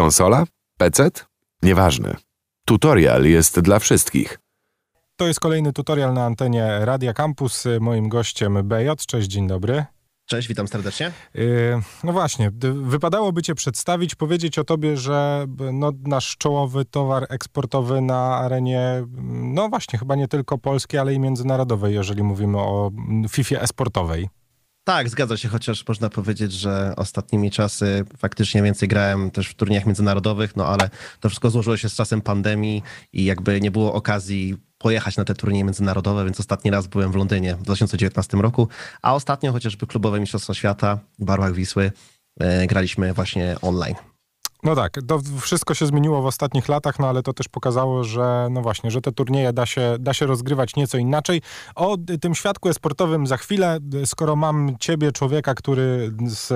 Konsola? PC? Nieważne. Tutorial jest dla wszystkich. To jest kolejny tutorial na antenie Radia Campus. Moim gościem BJ. Cześć, dzień dobry. Cześć, witam serdecznie. Y, no właśnie, wypadałoby Cię przedstawić, powiedzieć o Tobie, że no, nasz czołowy towar eksportowy na arenie, no właśnie, chyba nie tylko polskiej, ale i międzynarodowej, jeżeli mówimy o FIFA esportowej. Tak, zgadza się, chociaż można powiedzieć, że ostatnimi czasy faktycznie więcej grałem też w turniejach międzynarodowych, no ale to wszystko złożyło się z czasem pandemii i jakby nie było okazji pojechać na te turnieje międzynarodowe, więc ostatni raz byłem w Londynie w 2019 roku, a ostatnio chociażby klubowe Mistrzostwa Świata w Barwach Wisły e, graliśmy właśnie online. No tak, to wszystko się zmieniło w ostatnich latach, no ale to też pokazało, że no właśnie, że te turnieje da się, da się rozgrywać nieco inaczej. O tym świadku sportowym za chwilę, skoro mam ciebie, człowieka, który z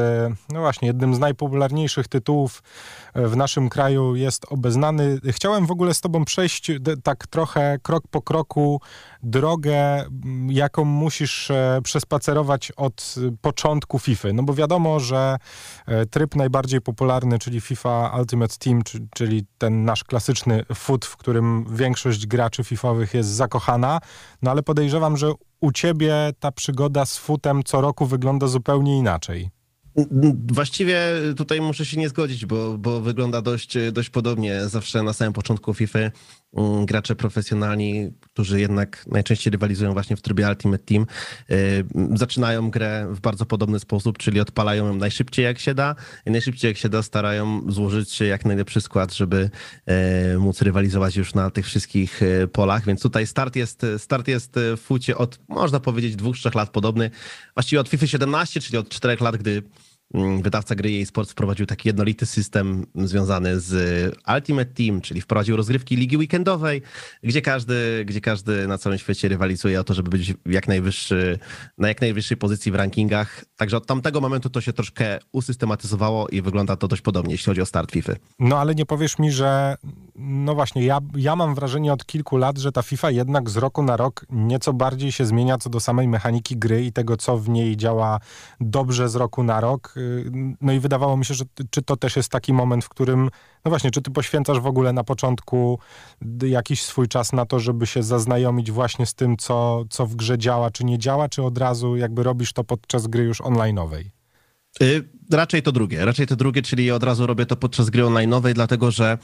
no właśnie jednym z najpopularniejszych tytułów w naszym kraju jest obeznany. Chciałem w ogóle z tobą przejść tak trochę krok po kroku drogę, jaką musisz e, przespacerować od początku FIFA. No bo wiadomo, że e, tryb najbardziej popularny, czyli FIFA Ultimate Team, czyli ten nasz klasyczny fut, w którym większość graczy fifowych jest zakochana, no ale podejrzewam, że u ciebie ta przygoda z futem co roku wygląda zupełnie inaczej. Właściwie tutaj muszę się nie zgodzić, bo, bo wygląda dość, dość podobnie. Zawsze na samym początku FIFA Mm, gracze profesjonalni, którzy jednak najczęściej rywalizują właśnie w trybie Ultimate Team, y, zaczynają grę w bardzo podobny sposób, czyli odpalają ją najszybciej jak się da i najszybciej jak się da starają złożyć się jak najlepszy skład, żeby y, móc rywalizować już na tych wszystkich y, polach, więc tutaj start jest, start jest w fucie od, można powiedzieć, dwóch, trzech lat podobny, właściwie od FIFA 17, czyli od czterech lat, gdy Mm, wydawca gry jej sport wprowadził taki jednolity system związany z y, Ultimate Team, czyli wprowadził rozgrywki ligi weekendowej, gdzie każdy, gdzie każdy na całym świecie rywalizuje o to, żeby być jak najwyższy, na jak najwyższej pozycji w rankingach. Także od tamtego momentu to się troszkę usystematyzowało i wygląda to dość podobnie, jeśli chodzi o start FIFA. No ale nie powiesz mi, że no właśnie, ja, ja mam wrażenie od kilku lat, że ta FIFA jednak z roku na rok nieco bardziej się zmienia co do samej mechaniki gry i tego, co w niej działa dobrze z roku na rok no i wydawało mi się, że czy to też jest taki moment, w którym, no właśnie, czy ty poświęcasz w ogóle na początku jakiś swój czas na to, żeby się zaznajomić właśnie z tym, co, co w grze działa, czy nie działa, czy od razu jakby robisz to podczas gry już online'owej? Y raczej to drugie, raczej to drugie, czyli od razu robię to podczas gry online'owej, dlatego że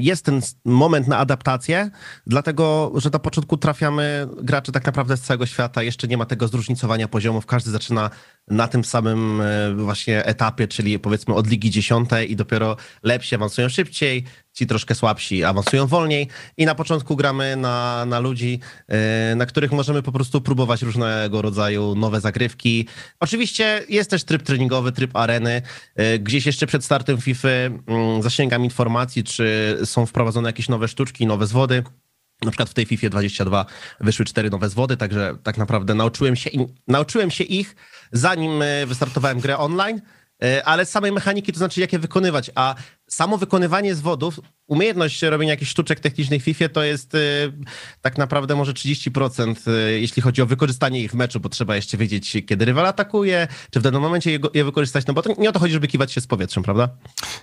jest ten moment na adaptację, dlatego że na początku trafiamy graczy tak naprawdę z całego świata, jeszcze nie ma tego zróżnicowania poziomów, każdy zaczyna na tym samym e, właśnie etapie, czyli powiedzmy od Ligi dziesiątej i dopiero lepsi awansują szybciej, ci troszkę słabsi awansują wolniej i na początku gramy na, na ludzi, e, na których możemy po prostu próbować różnego rodzaju nowe zagrywki. Oczywiście jest też tryb treningowy, tryb areny. E, gdzieś jeszcze przed startem FIFA mm, zasięgam informacji, czy są wprowadzone jakieś nowe sztuczki, nowe zwody. Na przykład w tej FIFA 22 wyszły cztery nowe zwody, także tak naprawdę nauczyłem się, nauczyłem się ich, zanim e, wystartowałem grę online. E, ale z samej mechaniki, to znaczy jak je wykonywać, a samo wykonywanie zwodów, umiejętność robienia jakichś sztuczek technicznych w FIFA to jest e, tak naprawdę może 30%, e, jeśli chodzi o wykorzystanie ich w meczu, bo trzeba jeszcze wiedzieć, kiedy rywal atakuje, czy w danym momencie je, wykorzystać, no bo to, nie o to chodzi, żeby kiwać się z powietrzem, prawda?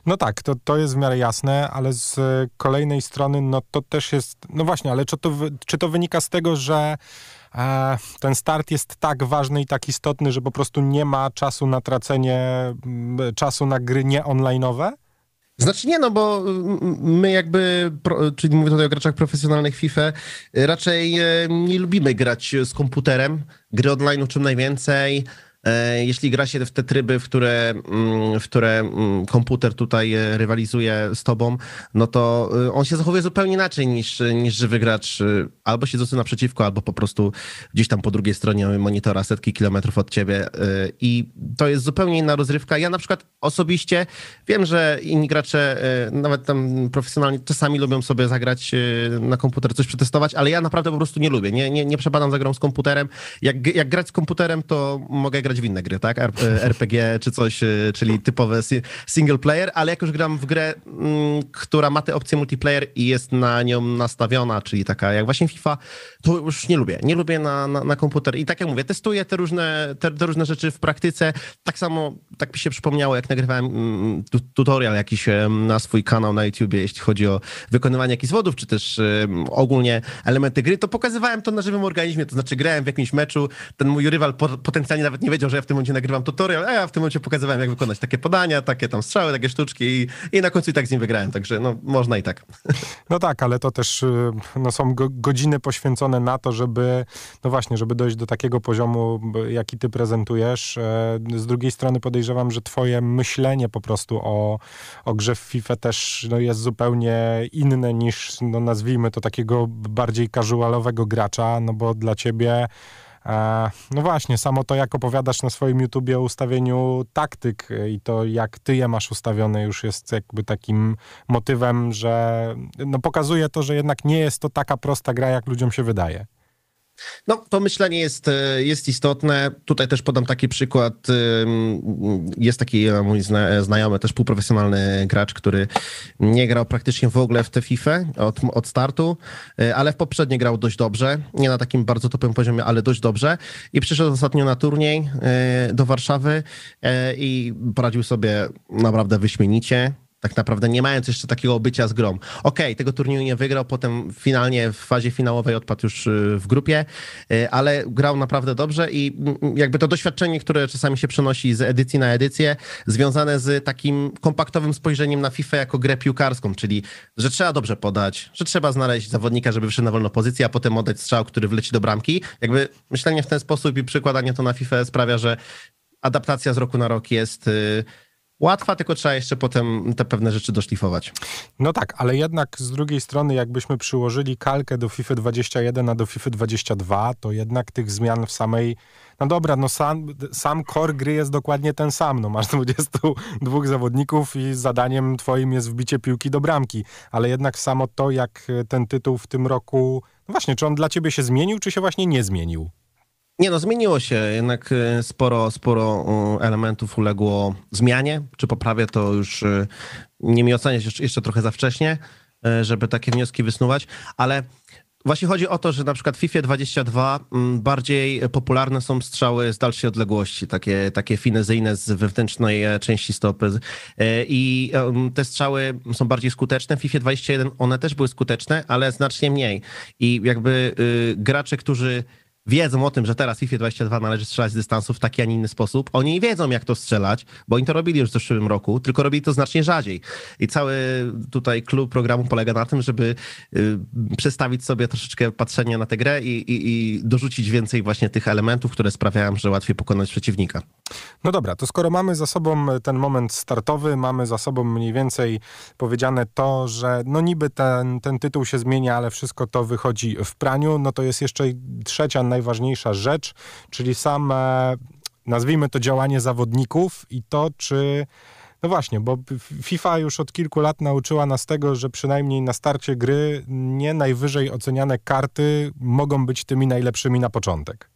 No tak, to, to jest w miarę jasne, ale z kolejnej strony, no to też jest, no właśnie, ale czy to, czy to wynika z tego, że E, ten start jest tak ważny i tak istotny, że po prostu nie ma czasu na tracenie czasu na gry nie online'owe? Znaczy nie, no bo my jakby, czyli mówię tutaj o graczach profesjonalnych FIFA, raczej e, nie lubimy grać z komputerem. Gry online czym najwięcej. E, jeśli gra się w te tryby, w które, mm, w które mm, komputer tutaj e, rywalizuje z tobą, no to e, on się zachowuje zupełnie inaczej niż, niż żywy gracz, albo się siedzący naprzeciwko, albo po prostu gdzieś tam po drugiej stronie monitora setki kilometrów od ciebie. I to jest zupełnie inna rozrywka. Ja na przykład osobiście wiem, że inni gracze, nawet tam profesjonalni, czasami lubią sobie zagrać na komputer, coś przetestować, ale ja naprawdę po prostu nie lubię. Nie, nie, nie przepadam za grą z komputerem. Jak, jak grać z komputerem, to mogę grać grać w inne gry, tak? RPG e, czy coś, e, czyli typowe single player, ale jak już gram w grę, mm, która ma tę opcję multiplayer i jest na nią nastawiona, czyli taka jak właśnie FIFA, to już nie lubię. Nie lubię na, na, na komputer. I tak jak mówię, testuję te różne, te, te, różne rzeczy w praktyce. Tak samo, tak mi się przypomniało, jak nagrywałem mm, tutorial jakiś e, na swój kanał na YouTubie, jeśli chodzi o wykonywanie jakichś wodów, czy też ogólnie elementy gry, to pokazywałem to na żywym organizmie, to znaczy grałem w jakimś meczu, ten mój rywal potencjalnie nawet nie wiedział, że ja w tym momencie nagrywam tutorial, a ja w tym momencie pokazywałem, jak wykonać takie podania, takie tam strzały, takie sztuczki i, i na końcu i tak z nim wygrałem, także no można i tak. No tak, ale to też y, no, są godziny poświęcone na to, żeby, no właśnie, żeby dojść do takiego poziomu, jaki ty prezentujesz. E, z drugiej strony podejrzewam, że twoje myślenie po prostu o, o grze w FIFA też no, jest zupełnie inne niż, no nazwijmy to, takiego bardziej casualowego gracza, no bo dla ciebie E, no właśnie, samo to jak opowiadasz na swoim YouTubie o ustawieniu taktyk e, i to jak ty je masz ustawione już jest jakby takim motywem, że no pokazuje to, że jednak nie jest to taka prosta gra, jak ludziom się wydaje. No, to myślenie jest, e, jest istotne. Tutaj też podam taki przykład. Jest taki e, mój zna, e, znajomy, też półprofesjonalny gracz, który nie grał praktycznie w ogóle w tę FIFA od, od startu, ale w poprzednie grał dość dobrze. Nie na takim bardzo topowym poziomie, ale dość dobrze. I przyszedł ostatnio na turniej do Warszawy i poradził sobie naprawdę wyśmienicie tak naprawdę, nie mając jeszcze takiego bycia z grą. Okej, okay, tego turnieju nie wygrał, potem finalnie w fazie finałowej odpadł już y, w grupie, y, ale grał naprawdę dobrze i mm, mm, jakby to doświadczenie, które czasami się przenosi z edycji na edycję, związane z takim kompaktowym spojrzeniem na FIFA jako grę piłkarską, czyli że trzeba dobrze podać, że trzeba znaleźć zawodnika, żeby wyszedł na wolną pozycję, a potem oddać strzał, który wleci do bramki. Jakby myślenie w ten sposób i przykładanie to na FIFA sprawia, że adaptacja z roku na rok jest y, łatwa, tylko trzeba jeszcze potem te pewne rzeczy doszlifować. No tak, ale jednak z drugiej strony, jakbyśmy przyłożyli kalkę do FIFA 21, a do FIFA 22, to jednak tych zmian w samej. No dobra, no sam, sam core gry jest dokładnie ten sam. No masz 22 zawodników i zadaniem twoim jest wbicie piłki do bramki, ale jednak samo to, jak ten tytuł w tym roku. No właśnie, czy on dla ciebie się zmienił, czy się właśnie nie zmienił? Nie no, zmieniło się, jednak y, sporo, sporo y, elementów uległo zmianie, czy poprawie, to już y, nie mi oceniać, jeszcze trochę za wcześnie, żeby takie wnioski wysnuwać, ale właśnie chodzi o to, że na przykład w FIFA 22 mm, bardziej popularne są strzały z dalszej odległości, takie, takie finezyjne z wewnętrznej e, części stopy i te strzały są bardziej skuteczne. W FIFA 21 one też były skuteczne, ale znacznie mniej i jakby gracze, którzy wiedzą o tym, że teraz w FIFA 22 należy strzelać z dystansu w taki, a nie inny sposób. Oni wiedzą, jak to strzelać, bo oni to robili już w zeszłym roku, tylko robili to znacznie rzadziej. I cały tutaj klub programu polega na tym, żeby y, przestawić sobie troszeczkę patrzenie na tę grę i, i, i dorzucić więcej właśnie tych elementów, które sprawiają, że łatwiej pokonać przeciwnika. No dobra, to skoro mamy za sobą ten moment startowy, mamy za sobą mniej więcej powiedziane to, że no niby ten, ten tytuł się zmienia, ale wszystko to wychodzi w praniu, no to jest jeszcze trzecia najważniejsza rzecz, czyli same, nazwijmy to działanie zawodników i to, czy no właśnie, bo FIFA już od kilku lat nauczyła nas tego, że przynajmniej na starcie gry nie najwyżej oceniane karty mogą być tymi najlepszymi na początek.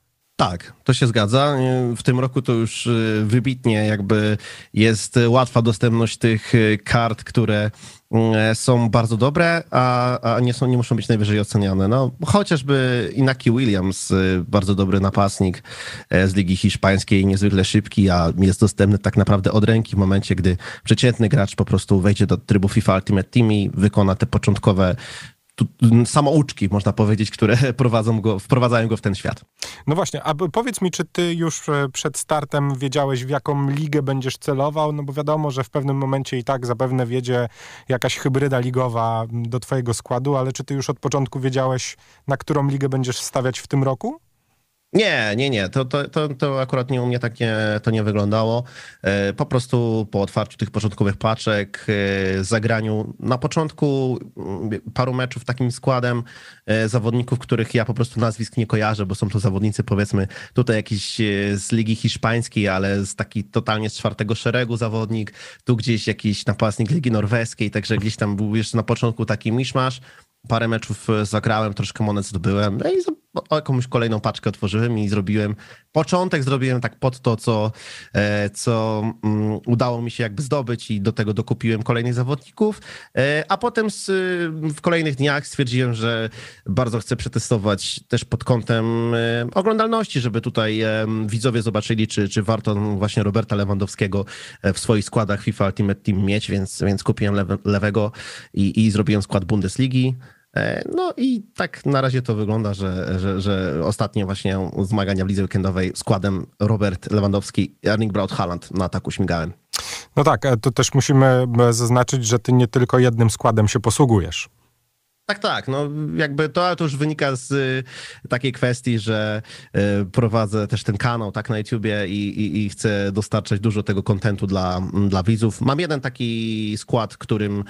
Tak, to się zgadza. W tym roku to już y, wybitnie jakby jest łatwa dostępność tych y, kart, które y, są bardzo dobre, a, a nie, są, nie muszą być najwyżej oceniane. No, chociażby Inaki Williams, bardzo dobry napastnik e, z Ligi Hiszpańskiej, niezwykle szybki, a jest dostępny tak naprawdę od ręki w momencie, gdy przeciętny gracz po prostu wejdzie do trybu FIFA Ultimate Team i wykona te początkowe samouczki, można powiedzieć, które prowadzą go, wprowadzają go w ten świat. No właśnie, a powiedz mi, czy ty już e, przed startem wiedziałeś, w jaką ligę będziesz celował? No bo wiadomo, że w pewnym momencie i tak zapewne wiedzie jakaś hybryda ligowa do twojego składu, ale czy ty już od początku wiedziałeś, na którą ligę będziesz stawiać w tym roku? Nie, nie, nie. To, to, to, to, akurat nie u mnie takie to nie wyglądało. E, po prostu po otwarciu tych początkowych paczek, e, zagraniu na początku mm, paru meczów takim składem e, zawodników, których ja po prostu nazwisk nie kojarzę, bo są to zawodnicy powiedzmy tutaj jakiś z Ligi Hiszpańskiej, ale z taki totalnie z czwartego szeregu zawodnik, tu gdzieś jakiś napastnik Ligi Norweskiej, także gdzieś tam był jeszcze na początku taki miszmasz parę meczów zagrałem, troszkę monet zdobyłem no i no, jakąś kolejną paczkę otworzyłem i zrobiłem początek, zrobiłem tak pod to, co, e, co mm, udało mi się jakby zdobyć i do tego dokupiłem kolejnych zawodników, e, a potem z, w kolejnych dniach stwierdziłem, że bardzo chcę przetestować też pod kątem e, oglądalności, żeby tutaj widzowie zobaczyli, czy, czy warto właśnie Roberta Lewandowskiego w swoich składach FIFA Ultimate Team mieć, więc, więc kupiłem lewe, lewego i, i zrobiłem skład Bundesligi. E, no i tak na razie to wygląda, że, że, że ostatnie właśnie zmagania w lidze weekendowej składem Robert Lewandowski, Erling Braut Haaland na ataku śmigałem. No tak, e, to też musimy e, zaznaczyć, że ty nie tylko jednym składem się posługujesz. Tak, tak. No, jakby to, to już wynika z y, takiej kwestii, że y, prowadzę też ten kanał tak na YouTubie i, i, i chcę dostarczać dużo tego kontentu dla, dla widzów. Mam jeden taki skład, którym y,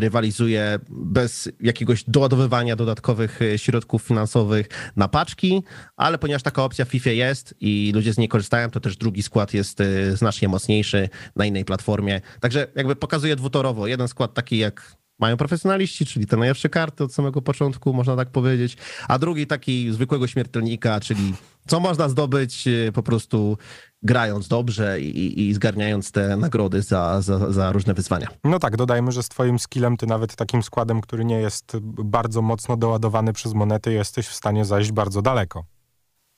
rywalizuję bez jakiegoś doładowywania dodatkowych y, środków finansowych na paczki, ale ponieważ taka opcja w FIFA jest i ludzie z niej korzystają, to też drugi skład jest y, znacznie mocniejszy na innej platformie. Także jakby pokazuję dwutorowo. Jeden skład taki jak mają profesjonaliści, czyli te najlepsze karty od samego początku, można tak powiedzieć, a drugi taki zwykłego śmiertelnika, czyli co można zdobyć e, po prostu grając dobrze i, i zgarniając te nagrody za, za, za, różne wyzwania. No tak, dodajmy, że z twoim skillem, ty nawet takim składem, który nie jest bardzo mocno doładowany przez monety, jesteś w stanie zajść bardzo daleko.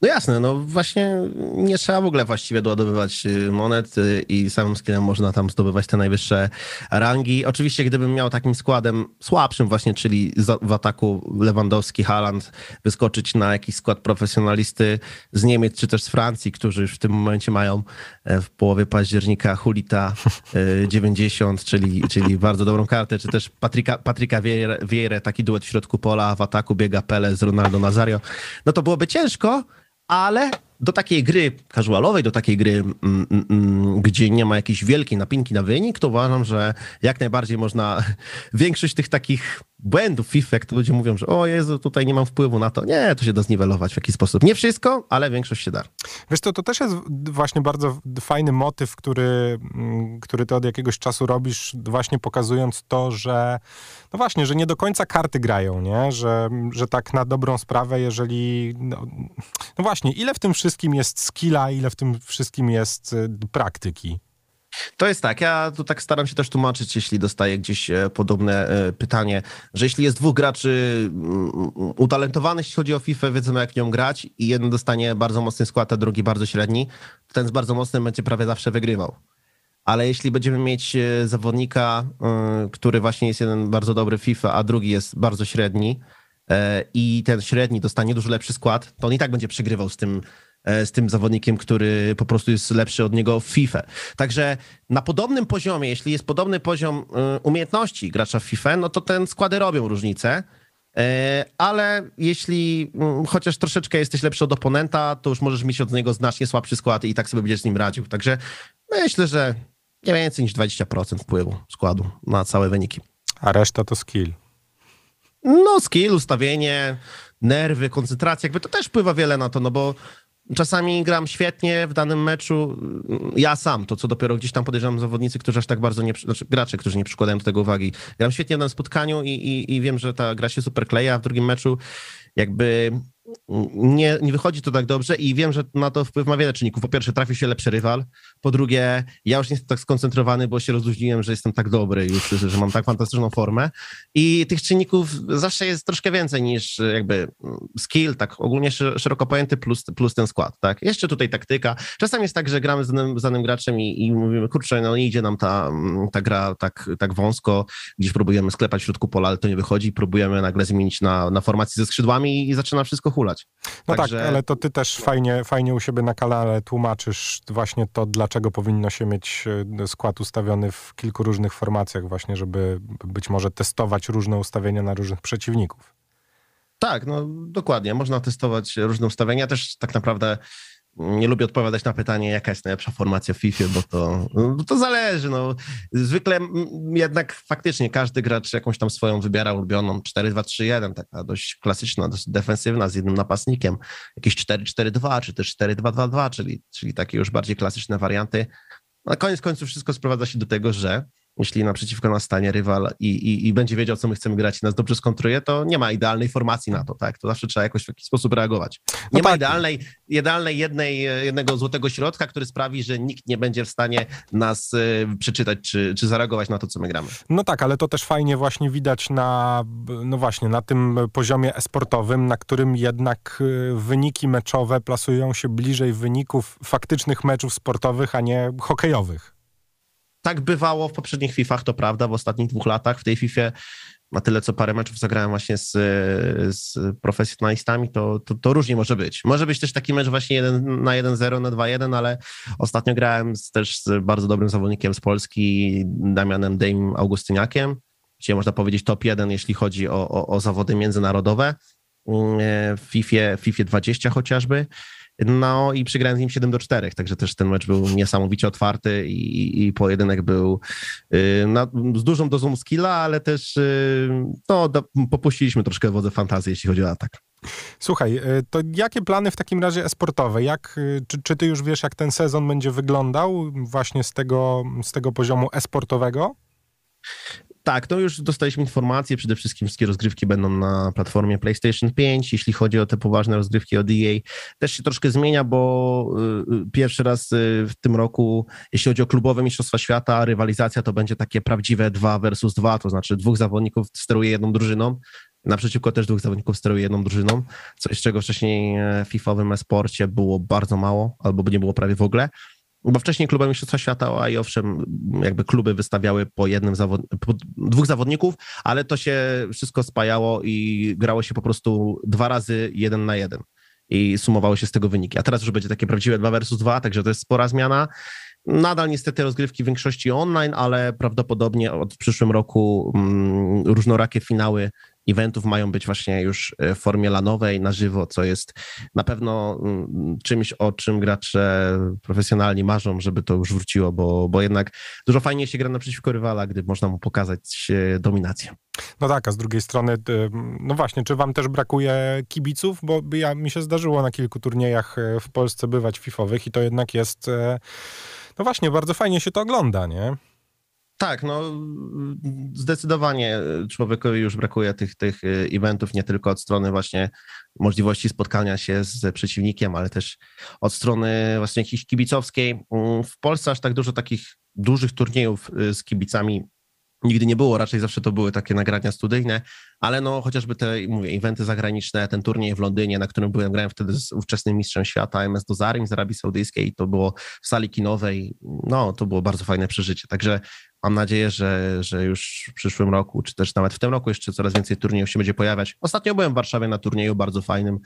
No jasne, no właśnie nie trzeba w ogóle właściwie doładowywać y, monet y, i samym skillem można tam zdobywać te najwyższe rangi. Oczywiście gdybym miał takim składem słabszym właśnie, czyli w ataku Lewandowski, Haaland, wyskoczyć na jakiś skład profesjonalisty z Niemiec czy też z Francji, którzy już w tym momencie mają e, w połowie października Hulita 90, e, czyli, czyli bardzo dobrą kartę, czy też Patryka, Patryka Vieira, taki duet w środku pola, w ataku biega Pele z Ronaldo Nazario, no to byłoby ciężko, ale do takiej gry casualowej, do takiej gry, mm, mm, mm, gdzie nie ma jakiejś wielkiej napinki na wynik, to uważam, że jak najbardziej można większość tych takich błędów FIFA, jak to ludzie mówią, że o Jezu, tutaj nie mam wpływu na to. Nie, to się da zniwelować w jakiś sposób. Nie wszystko, ale większość się da. Wiesz to, to też jest właśnie bardzo fajny motyw, który, mm, który ty od jakiegoś czasu robisz, właśnie pokazując to, że no właśnie, że nie do końca karty grają, nie? Że, że tak na dobrą sprawę, jeżeli no, no właśnie, ile w tym wszystkim jest skilla, ile w tym wszystkim jest y, praktyki? To jest tak, ja tu tak staram się też tłumaczyć, jeśli dostaję gdzieś e, podobne e, pytanie, że jeśli jest dwóch graczy mm, utalentowanych, jeśli chodzi o FIFA, wiedzą jak nią grać i jeden dostanie bardzo mocny skład, a drugi bardzo średni, to ten z bardzo mocnym będzie prawie zawsze wygrywał. Ale jeśli będziemy mieć e, zawodnika, który właśnie jest jeden bardzo dobry FIFA, a drugi jest bardzo średni, i ten średni dostanie dużo lepszy skład, to on i tak będzie przegrywał z tym E, z tym zawodnikiem, który po prostu jest lepszy od niego w FIFA. Także na podobnym poziomie, jeśli jest podobny poziom e, umiejętności gracza w FIFA, no to ten składy robią różnicę. E, ale jeśli mm, chociaż troszeczkę jesteś lepszy od oponenta, to już możesz mieć od niego znacznie słabszy skład i tak sobie będziesz z nim radził. Także myślę, że nie więcej niż 20% wpływu składu na całe wyniki. A reszta to skill. No, skill, ustawienie, nerwy, koncentracja, jakby to też wpływa wiele na to, no bo Czasami gram świetnie w danym meczu, ja sam, to co dopiero gdzieś tam podejrzewam zawodnicy, którzy aż tak bardzo nie, znaczy gracze, którzy nie przykładają do tego uwagi. Gram świetnie w danym spotkaniu i, i, i wiem, że ta gra się super kleja, a w drugim meczu jakby nie, nie wychodzi to tak dobrze i wiem, że na to wpływ ma wiele czynników. Po pierwsze, trafił się lepszy rywal. Po drugie, ja już nie jestem tak skoncentrowany, bo się rozluźniłem, że jestem tak dobry już, że mam tak fantastyczną formę. I tych czynników zawsze jest troszkę więcej niż e, jakby mm, skill, tak ogólnie szeroko pojęty, plus, plus ten skład, tak? Jeszcze tutaj taktyka. Czasami jest tak, że gramy z danym, z danym graczem i, i, mówimy, kurczę, no nie idzie nam ta, mm, ta gra tak, tak wąsko, gdzieś próbujemy sklepać w środku pola, ale to nie wychodzi, próbujemy nagle zmienić na, na formacji ze skrzydłami i zaczyna wszystko no tak, Także... tak, ale to ty też fajnie, fajnie u siebie na kanale tłumaczysz właśnie to, dlaczego powinno się mieć e, skład ustawiony w kilku różnych formacjach właśnie, żeby być może testować różne ustawienia na różnych przeciwników. Tak, no dokładnie. Można testować różne ustawienia. Też tak naprawdę nie lubię odpowiadać na pytanie, jaka jest najlepsza formacja w FIFA, bo to, bo to zależy. No. Zwykle jednak faktycznie każdy gracz jakąś tam swoją wybiera ulubioną 4-2-3-1, taka dość klasyczna, dość defensywna z jednym napastnikiem, jakieś 4-4-2 czy też 4-2-2-2, czyli, czyli takie już bardziej klasyczne warianty. Na koniec końców wszystko sprowadza się do tego, że jeśli naprzeciwko nas stanie rywal i, i, i będzie wiedział, co my chcemy grać i nas dobrze skontruje, to nie ma idealnej formacji na to, tak? To zawsze trzeba jakoś w jakiś sposób reagować. No nie no ma tak. idealnej, idealnej jednej, jednego złotego środka, który sprawi, że nikt nie będzie w stanie nas e, przeczytać czy, czy zareagować na to, co my gramy. No tak, ale to też fajnie właśnie widać na, no właśnie, na tym poziomie esportowym, na którym jednak e, wyniki meczowe plasują się bliżej wyników faktycznych meczów sportowych, a nie hokejowych tak bywało w poprzednich FIFach, to prawda, w ostatnich dwóch latach w tej FIFA na tyle co parę meczów zagrałem właśnie z, z profesjonalistami, to, to, to, różnie może być. Może być też taki mecz właśnie jeden na 1-0, na 2-1, ale ostatnio grałem z, też z bardzo dobrym zawodnikiem z Polski, Damianem Dejm Augustyniakiem, gdzie można powiedzieć top 1, jeśli chodzi o, o, o zawody międzynarodowe mm, e, w FIFA, FIFA 20 chociażby. No i przegrałem z nim 7 do 4, także też ten mecz był niesamowicie otwarty i, i pojedynek był y, na, z dużą dozą skilla, ale też y, no, popuściliśmy troszkę wodę fantazji, jeśli chodzi o atak. Słuchaj, y, to jakie plany w takim razie esportowe? Jak, czy, czy ty już wiesz, jak ten sezon będzie wyglądał właśnie z tego, z tego poziomu esportowego? Tak, no już dostaliśmy informacje. Przede wszystkim wszystkie rozgrywki będą na platformie PlayStation 5. Jeśli chodzi o te poważne rozgrywki od EA, też się troszkę zmienia, bo y, y, pierwszy raz y, w tym roku, jeśli chodzi o klubowe Mistrzostwa Świata, rywalizacja to będzie takie prawdziwe 2 versus 2, to znaczy dwóch zawodników steruje jedną drużyną, naprzeciwko też dwóch zawodników steruje jedną drużyną, coś czego wcześniej e, w FIFA-owym e sporcie było bardzo mało albo nie było prawie w ogóle. Bo wcześniej klubem Mistrzostwa Świata, a i owszem, jakby kluby wystawiały po jednym zawod... po dwóch zawodników, ale to się wszystko spajało i grało się po prostu dwa razy jeden na jeden i sumowały się z tego wyniki. A teraz już będzie takie prawdziwe 2 versus 2, także to jest spora zmiana. Nadal niestety rozgrywki w większości online, ale prawdopodobnie od przyszłym roku mm, różnorakie finały eventów mają być właśnie już e, w formie lanowej, na żywo, co jest na pewno mm, czymś, o czym gracze profesjonalni marzą, żeby to już wróciło, bo, bo jednak dużo fajniej się gra naprzeciwko rywala, gdy można mu pokazać e, dominację. No tak, a z drugiej strony, e, no właśnie, czy wam też brakuje kibiców? Bo ja, mi się zdarzyło na kilku turniejach w Polsce bywać fifowych i to jednak jest, no właśnie, bardzo fajnie się to ogląda, nie? Tak, no zdecydowanie człowiekowi już brakuje tych, tych y, eventów, nie tylko od strony właśnie możliwości spotkania się z przeciwnikiem, ale też od strony właśnie jakiejś kibicowskiej. Mm, w Polsce aż tak dużo takich dużych turniejów y, z kibicami nigdy nie było, raczej zawsze to były takie nagrania studyjne, ale no chociażby te, mówię, eventy zagraniczne, ten turniej w Londynie, na którym byłem, grałem wtedy z ówczesnym mistrzem świata MS Dozarim z Arabii Saudyjskiej, to było w sali kinowej, no to było bardzo fajne przeżycie, także Mam nadzieję, że, że już w przyszłym roku, czy też nawet w tym roku jeszcze coraz więcej turniejów się będzie pojawiać. Ostatnio byłem w Warszawie na turnieju bardzo fajnym,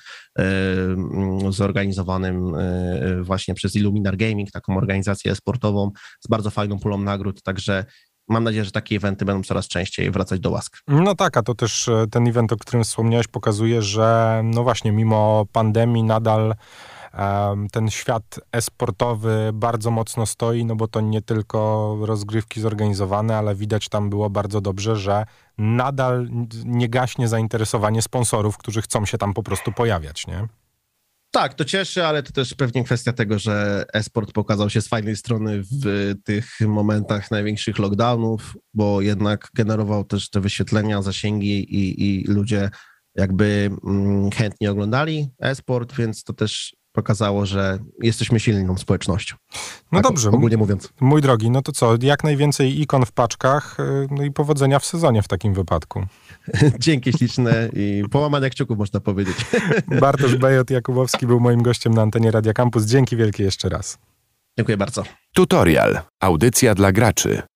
zorganizowanym e, właśnie przez Illuminar Gaming, taką organizację sportową z bardzo fajną pulą nagród, także mam nadzieję, że takie eventy będą coraz częściej wracać do łask. No tak, a to też e, ten event, o którym wspomniałeś, pokazuje, że no właśnie, mimo pandemii nadal ten świat esportowy bardzo mocno stoi, no bo to nie tylko rozgrywki zorganizowane, ale widać tam było bardzo dobrze, że nadal nie gaśnie zainteresowanie sponsorów, którzy chcą się tam po prostu pojawiać, nie? Tak, to cieszy, ale to też pewnie kwestia tego, że esport pokazał się z fajnej strony w tych momentach największych lockdownów, bo jednak generował też te wyświetlenia, zasięgi i, i ludzie jakby mm, chętnie oglądali esport, więc to też pokazało, że jesteśmy silną społecznością. No tak dobrze. Ogólnie mówiąc. Mój drogi, no to co, jak najwięcej ikon w paczkach, y, no i powodzenia w sezonie w takim wypadku. Dzięki śliczne i połamanie kciuków można powiedzieć. Bartosz Bejot Jakubowski był moim gościem na antenie Radia Campus. Dzięki wielkie jeszcze raz. Dziękuję bardzo. Tutorial. Audycja dla graczy.